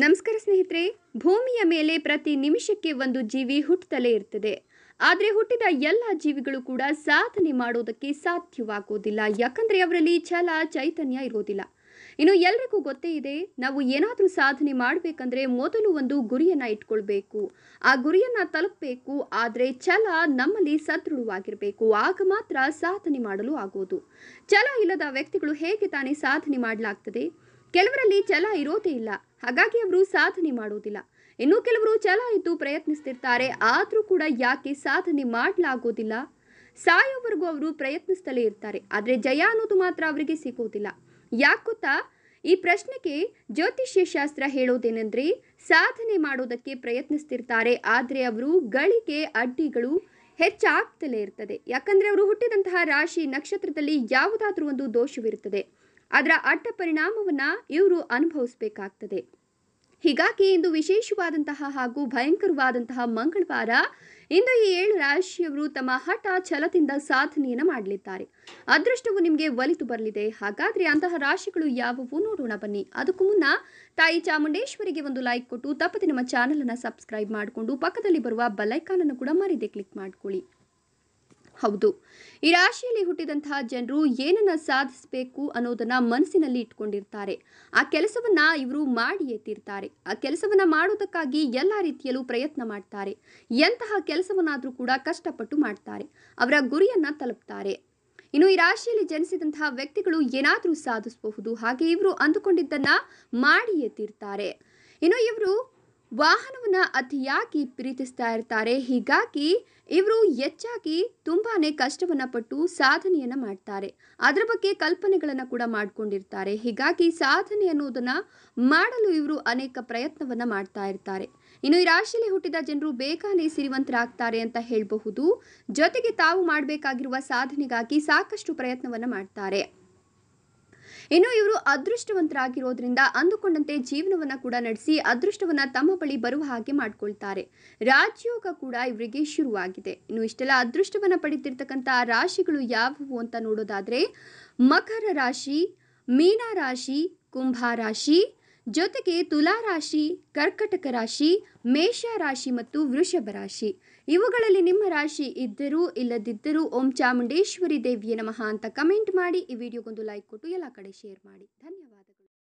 ನಮಸ್ಕಾರ ಸ್ನೇಹಿತರೆ ಭೂಮಿಯ ಮೇಲೆ ಪ್ರತಿ ನಿಮಿಷಕ್ಕೆ ಒಂದು ಜೀವಿ ಹುಟ್ಟುತ್ತಲೇ ಇರ್ತದೆ ಆದರೆ ಹುಟ್ಟಿದ ಎಲ್ಲ ಜೀವಿಗಳು ಕೂಡ ಸಾಧನೆ ಮಾಡೋದಕ್ಕೆ ಸಾಧ್ಯವಾಗೋದಿಲ್ಲ ಯಾಕಂದರೆ ಅವರಲ್ಲಿ ಛಲ ಚೈತನ್ಯ ಇರೋದಿಲ್ಲ ಇನ್ನು ಎಲ್ರಿಗೂ ಗೊತ್ತೇ ಇದೆ ನಾವು ಏನಾದರೂ ಸಾಧನೆ ಮಾಡಬೇಕಂದ್ರೆ ಮೊದಲು ಒಂದು ಗುರಿಯನ್ನು ಇಟ್ಕೊಳ್ಬೇಕು ಆ ಗುರಿಯನ್ನು ತಲುಪಬೇಕು ಆದರೆ ಛಲ ನಮ್ಮಲ್ಲಿ ಸದೃಢವಾಗಿರಬೇಕು ಆಗ ಮಾತ್ರ ಸಾಧನೆ ಮಾಡಲು ಆಗೋದು ಛಲ ಇಲ್ಲದ ವ್ಯಕ್ತಿಗಳು ಹೇಗೆ ತಾನೇ ಸಾಧನೆ ಮಾಡಲಾಗ್ತದೆ ಕೆಲವರಲ್ಲಿ ಛಲ ಇರೋದೇ ಇಲ್ಲ ಹಾಗಾಗಿ ಅವರು ಸಾಧನೆ ಮಾಡುವುದಿಲ್ಲ ಇನ್ನು ಕೆಲವರು ಚಲಾಯಿತು ಪ್ರಯತ್ನಿಸ್ತಿರ್ತಾರೆ ಆದರೂ ಕೂಡ ಯಾಕೆ ಸಾಧನೆ ಮಾಡಲಾಗೋದಿಲ್ಲ ಸಾಯೋವರೆಗೂ ಅವರು ಪ್ರಯತ್ನಿಸ್ತಲೇ ಇರ್ತಾರೆ ಆದರೆ ಜಯ ಅನ್ನೋದು ಮಾತ್ರ ಅವರಿಗೆ ಸಿಗುವುದಿಲ್ಲ ಯಾಕೊತ್ತಾ ಈ ಪ್ರಶ್ನೆಗೆ ಜ್ಯೋತಿಷ್ಯ ಶಾಸ್ತ್ರ ಹೇಳೋದೇನೆಂದ್ರೆ ಸಾಧನೆ ಮಾಡೋದಕ್ಕೆ ಪ್ರಯತ್ನಿಸ್ತಿರ್ತಾರೆ ಆದರೆ ಅವರು ಗಳಿಗೆ ಅಡ್ಡಿಗಳು ಹೆಚ್ಚಾಗ್ತಲೇ ಇರ್ತದೆ ಯಾಕಂದ್ರೆ ಅವರು ಹುಟ್ಟಿದಂತಹ ರಾಶಿ ನಕ್ಷತ್ರದಲ್ಲಿ ಯಾವುದಾದ್ರೂ ಒಂದು ದೋಷವಿರುತ್ತದೆ ಅದರ ಅಡ್ಡ ಪರಿಣಾಮವನ್ನು ಇವರು ಅನುಭವಿಸಬೇಕಾಗ್ತದೆ ಹೀಗಾಗಿ ಇಂದು ವಿಶೇಷವಾದಂತಹ ಹಾಗೂ ಭಯಂಕರವಾದಂತಹ ಮಂಗಳವಾರ ಇಂದು ಈ ಏಳು ರಾಶಿಯವರು ತಮ್ಮ ಹಠ ಛಲದಿಂದ ಸಾಧನೆಯನ್ನು ಮಾಡಲಿದ್ದಾರೆ ಅದೃಷ್ಟವು ನಿಮಗೆ ಒಲಿತು ಬರಲಿದೆ ಹಾಗಾದರೆ ಅಂತಹ ರಾಶಿಗಳು ಯಾವುವು ನೋಡೋಣ ಬನ್ನಿ ಅದಕ್ಕೂ ಮುನ್ನ ತಾಯಿ ಚಾಮುಂಡೇಶ್ವರಿಗೆ ಒಂದು ಲೈಕ್ ಕೊಟ್ಟು ತಪ್ಪದೆ ನಮ್ಮ ಚಾನಲನ್ನು ಸಬ್ಸ್ಕ್ರೈಬ್ ಮಾಡಿಕೊಂಡು ಪಕ್ಕದಲ್ಲಿ ಬರುವ ಅನ್ನು ಕೂಡ ಮರೀದೆ ಕ್ಲಿಕ್ ಮಾಡಿಕೊಳ್ಳಿ ಹೌದು ಈ ರಾಶಿಯಲ್ಲಿ ಹುಟ್ಟಿದಂತಹ ಜನರು ಏನನ್ನ ಸಾಧಿಸಬೇಕು ಅನ್ನೋದನ್ನ ಮನಸ್ಸಿನಲ್ಲಿ ಇಟ್ಕೊಂಡಿರ್ತಾರೆ ಆ ಕೆಲಸವನ್ನ ಇವರು ಮಾಡಿ ಎತ್ತಿರ್ತಾರೆ ಆ ಕೆಲಸವನ್ನ ಮಾಡೋದಕ್ಕಾಗಿ ಎಲ್ಲ ರೀತಿಯಲ್ಲೂ ಪ್ರಯತ್ನ ಮಾಡ್ತಾರೆ ಎಂತಹ ಕೆಲಸವನ್ನಾದರೂ ಕೂಡ ಕಷ್ಟಪಟ್ಟು ಮಾಡ್ತಾರೆ ಅವರ ಗುರಿಯನ್ನ ತಲುಪ್ತಾರೆ ಇನ್ನು ಈ ರಾಶಿಯಲ್ಲಿ ಜನಿಸಿದಂತಹ ವ್ಯಕ್ತಿಗಳು ಏನಾದರೂ ಸಾಧಿಸಬಹುದು ಹಾಗೆ ಇವರು ಅಂದುಕೊಂಡಿದ್ದನ್ನ ಮಾಡಿ ಎತ್ತಿರ್ತಾರೆ ಇನ್ನು ಇವರು ವಾಹನವನ್ನು ಅತಿಯಾಗಿ ಪ್ರೀತಿಸ್ತಾ ಇರ್ತಾರೆ ಹೀಗಾಗಿ ಇವರು ಹೆಚ್ಚಾಗಿ ತುಂಬಾ ಕಷ್ಟವನ್ನು ಪಟ್ಟು ಸಾಧನೆಯನ್ನು ಮಾಡ್ತಾರೆ ಅದರ ಬಗ್ಗೆ ಕಲ್ಪನೆಗಳನ್ನು ಕೂಡ ಮಾಡಿಕೊಂಡಿರ್ತಾರೆ ಹೀಗಾಗಿ ಸಾಧನೆ ಅನ್ನೋದನ್ನು ಮಾಡಲು ಇವರು ಅನೇಕ ಪ್ರಯತ್ನವನ್ನು ಮಾಡ್ತಾ ಇರ್ತಾರೆ ಇನ್ನು ಈ ರಾಶಿಯಲ್ಲಿ ಹುಟ್ಟಿದ ಜನರು ಬೇಕಾನೇ ಸಿರಿವಂತರಾಗ್ತಾರೆ ಅಂತ ಹೇಳಬಹುದು ಜೊತೆಗೆ ತಾವು ಮಾಡಬೇಕಾಗಿರುವ ಸಾಧನೆಗಾಗಿ ಸಾಕಷ್ಟು ಪ್ರಯತ್ನವನ್ನು ಮಾಡ್ತಾರೆ ಇನ್ನು ಇವರು ಅದೃಷ್ಟವಂತರಾಗಿರೋದ್ರಿಂದ ಅಂದುಕೊಂಡಂತೆ ಜೀವನವನ್ನ ಕೂಡ ನಡೆಸಿ ಅದೃಷ್ಟವನ್ನ ತಮ್ಮ ಬಳಿ ಬರುವ ಹಾಗೆ ಮಾಡ್ಕೊಳ್ತಾರೆ ರಾಜಯೋಗ ಕೂಡ ಇವರಿಗೆ ಶುರುವಾಗಿದೆ ಇನ್ನು ಇಷ್ಟೆಲ್ಲ ಅದೃಷ್ಟವನ್ನ ಪಡೆದಿರ್ತಕ್ಕಂತಹ ರಾಶಿಗಳು ಯಾವುವು ಅಂತ ನೋಡೋದಾದ್ರೆ ಮಕರ ರಾಶಿ ಮೀನ ರಾಶಿ ಕುಂಭ ರಾಶಿ ಜೊತೆಗೆ ತುಲಾ ರಾಶಿ ಕರ್ಕಟಕ ರಾಶಿ ಮೇಷ ರಾಶಿ ಮತ್ತು ವೃಷಭ ರಾಶಿ ಇವುಗಳಲ್ಲಿ ನಿಮ್ಮ ರಾಶಿ ಇದ್ದರೂ ಇಲ್ಲದಿದ್ದರೂ ಓಂ ಚಾಮುಂಡೇಶ್ವರಿ ದೇವಿಯ ನಮಃ ಅಂತ ಕಮೆಂಟ್ ಮಾಡಿ ಈ ವಿಡಿಯೋಗೊಂದು ಲೈಕ್ ಕೊಟ್ಟು ಎಲ್ಲ ಕಡೆ ಶೇರ್ ಮಾಡಿ